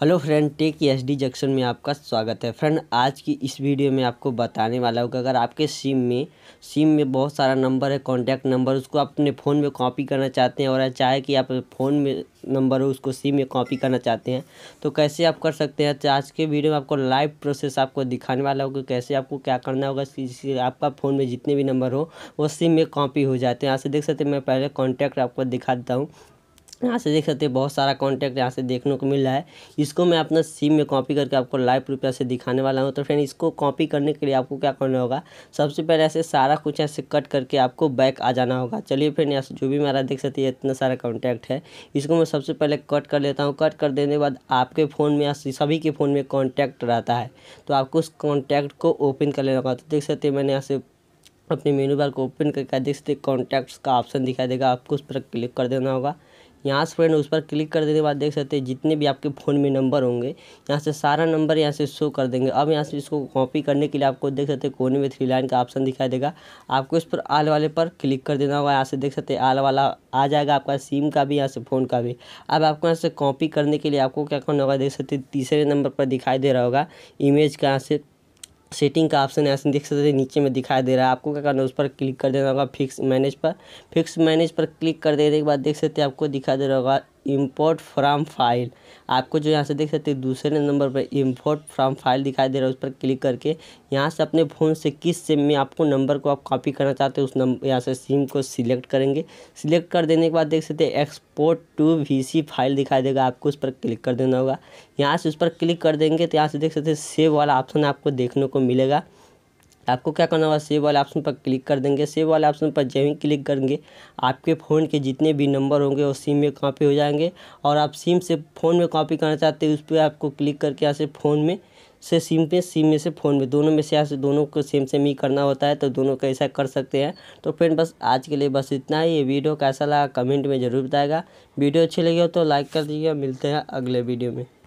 hello friend tech S D junction में आपका स्वागत है फ्रेंड आज की इस वीडियो में आपको बताने वाला हूँ कि अगर आपके सिम में सिम में बहुत सारा नंबर है कॉन्टैक्ट नंबर उसको आप अपने फ़ोन में कॉपी करना चाहते हैं और चाहे कि आप फ़ोन में नंबर हो उसको सिम में कॉपी करना चाहते हैं तो कैसे आप कर सकते हैं तो आज के वीडियो में आपको लाइव प्रोसेस आपको दिखाने वाला होगा कैसे आपको क्या करना होगा आपका फ़ोन में जितने भी नंबर हो वो सिम में कॉपी हो जाते हैं यहाँ से देख सकते हैं मैं पहले कॉन्टैक्ट आपको दिखा देता हूँ यहाँ से देख सकते हैं बहुत सारा कॉन्टैक्ट यहाँ से देखने को मिल रहा है इसको मैं अपना सिम में कॉपी करके आपको लाइव रुपया से दिखाने वाला हूँ तो फ्रेंड इसको कॉपी करने के लिए आपको क्या करना होगा सबसे पहले ऐसे सारा कुछ ऐसे कट करके आपको बैक आ जाना होगा चलिए फ्रेंड यहाँ से जो भी मेरा देख सकते हैं इतना सारा कॉन्टैक्ट है इसको मैं सबसे पहले कट कर लेता हूँ कट कर देने के बाद आपके फ़ोन में सभी के फ़ोन में कॉन्टैक्ट रहता है तो आपको उस कॉन्टैक्ट को ओपन कर लेना होगा तो देख सकते मैंने यहाँ से अपने मेनू बार को ओपन करके देख सकते कॉन्टैक्ट्स का ऑप्शन दिखाई देगा आपको उस पर क्लिक कर देना होगा यहाँ से फ्रेंड उस पर क्लिक कर देने के बाद देख सकते हैं जितने भी आपके फ़ोन में नंबर होंगे यहाँ से सारा नंबर यहाँ से शो कर देंगे अब यहाँ से इसको कॉपी करने के लिए आपको देख सकते हैं कोने में थ्री लाइन का ऑप्शन दिखाई देगा आपको इस पर आल वाले पर क्लिक कर देना होगा यहाँ से देख सकते हैं आल वाला आ जाएगा आपका सिम का भी यहाँ से फ़ोन का भी अब आपको यहाँ से कॉपी करने के लिए आपको क्या करना होगा देख सकते तीसरे नंबर पर दिखाई दे रहा होगा इमेज का यहाँ से सेटिंग का ऑप्शन है ऐसे देख सकते हैं नीचे में दिखाई दे रहा है आपको क्या करना है उस पर क्लिक कर देना होगा फिक्स मैनेज पर फिक्स मैनेज पर क्लिक कर देने के बाद देख सकते हैं आपको दिखाई दे रहा होगा इम्पोर्ट फ्राम फाइल आपको जो यहाँ से देख सकते हैं दूसरे नंबर पर इम्पोर्ट फ्राम फाइल दिखाई दे रहा है उस पर क्लिक करके यहाँ से अपने फ़ोन से किस सिम में आपको नंबर को आप कॉपी करना चाहते हो उस नंबर यहाँ से सिम को सिलेक्ट करेंगे सिलेक्ट कर देने के बाद देख सकते हैं एक्सपोर्ट टू वी फाइल दिखाई देगा आपको उस पर क्लिक कर देना होगा यहाँ से उस पर क्लिक कर देंगे तो यहाँ से देख सकते हैं सेव वाला ऑप्शन आपको देखने को मिलेगा आपको क्या करना होगा सेव वाले ऑप्शन पर क्लिक कर देंगे सेव वाले ऑप्शन पर जैसे ही क्लिक करेंगे आपके फ़ोन के जितने भी नंबर होंगे वो सिम में कॉपी हो जाएंगे और आप सिम से फ़ोन में कॉपी करना चाहते हैं उस पर आपको क्लिक करके यहाँ से फ़ोन में से सिम पे सिम में से फ़ोन में दोनों में से यहाँ से दोनों को सेम सेम ही करना होता है तो दोनों कैसा कर सकते हैं तो फ्रेंड बस आज के लिए बस इतना ही ये वीडियो कैसा लगा कमेंट में ज़रूर बताएगा वीडियो अच्छी लगी हो तो लाइक कर दीजिएगा मिलते हैं अगले वीडियो में